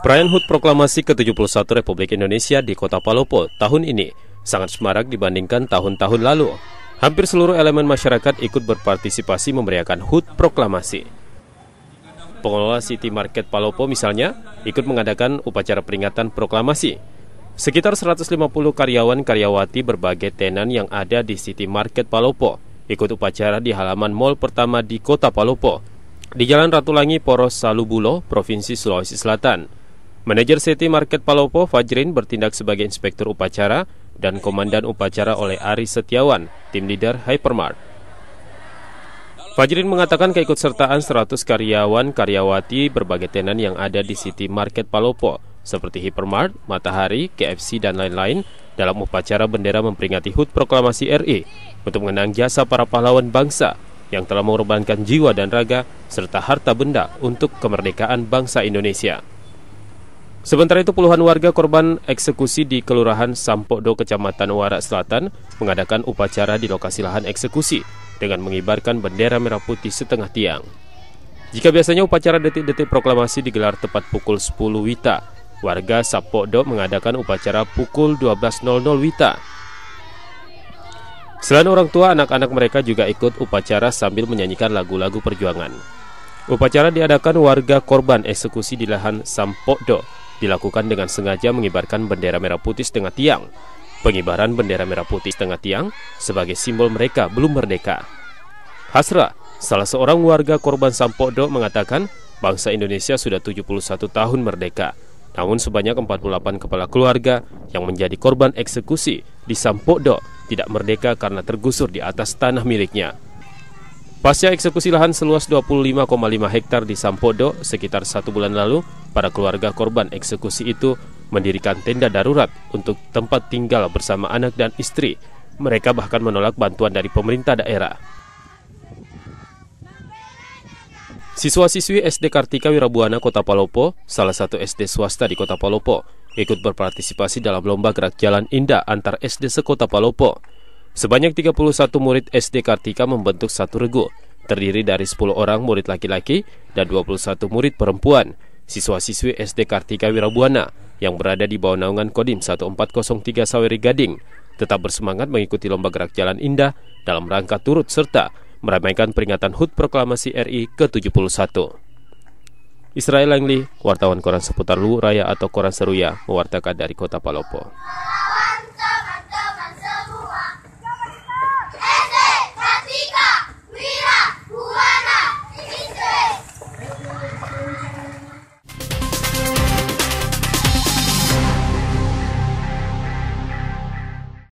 Perayaan HUT Proklamasi ke-71 Republik Indonesia di Kota Palopo tahun ini sangat semarak dibandingkan tahun-tahun lalu. Hampir seluruh elemen masyarakat ikut berpartisipasi memeriahkan HUT Proklamasi. Pengelola City Market Palopo misalnya ikut mengadakan upacara peringatan proklamasi. Sekitar 150 karyawan-karyawati berbagai tenan yang ada di City Market Palopo ikut upacara di halaman mall pertama di Kota Palopo di Jalan Ratulangi Poros Salubulo, Provinsi Sulawesi Selatan. Manajer City Market Palopo Fajrin bertindak sebagai inspektur upacara dan komandan upacara oleh Ari Setiawan, tim leader Hypermart. Fajrin mengatakan keikutsertaan 100 karyawan-karyawati berbagai tenan yang ada di City Market Palopo seperti Hypermart, Matahari, KFC, dan lain-lain dalam upacara bendera memperingati HUT Proklamasi RI untuk mengenang jasa para pahlawan bangsa yang telah mengorbankan jiwa dan raga serta harta benda untuk kemerdekaan bangsa Indonesia. Sementara itu puluhan warga korban eksekusi di Kelurahan Sampokdo, Kecamatan Warak Selatan mengadakan upacara di lokasi lahan eksekusi dengan mengibarkan bendera merah putih setengah tiang. Jika biasanya upacara detik-detik proklamasi digelar tepat pukul 10 Wita, warga Sampokdo mengadakan upacara pukul 12.00 Wita. Selain orang tua, anak-anak mereka juga ikut upacara sambil menyanyikan lagu-lagu perjuangan. Upacara diadakan warga korban eksekusi di lahan Sampokdo, dilakukan dengan sengaja mengibarkan bendera merah putih setengah tiang. Pengibaran bendera merah putih setengah tiang sebagai simbol mereka belum merdeka. Hasra, salah seorang warga korban Sampodo mengatakan bangsa Indonesia sudah 71 tahun merdeka. Namun sebanyak 48 kepala keluarga yang menjadi korban eksekusi di Sampodo tidak merdeka karena tergusur di atas tanah miliknya. Pasca eksekusi lahan seluas 25,5 hektar di Sampodo sekitar satu bulan lalu, Para keluarga korban eksekusi itu mendirikan tenda darurat untuk tempat tinggal bersama anak dan istri. Mereka bahkan menolak bantuan dari pemerintah daerah. Siswa-siswi SD Kartika Wirabuana Kota Palopo, salah satu SD swasta di Kota Palopo, ikut berpartisipasi dalam lomba gerak jalan indah antar SD sekota Palopo. Sebanyak 31 murid SD Kartika membentuk satu regu, terdiri dari 10 orang murid laki-laki dan 21 murid perempuan siswa-siswi SD Kartika Wirabuana yang berada di bawah naungan Kodim 1403 Saweri Gading tetap bersemangat mengikuti lomba gerak jalan indah dalam rangka turut serta meramaikan peringatan HUT Proklamasi RI ke-71. Israel Langley, wartawan koran seputar Lu Raya atau Koran Seruya, mewartakan dari kota Palopo.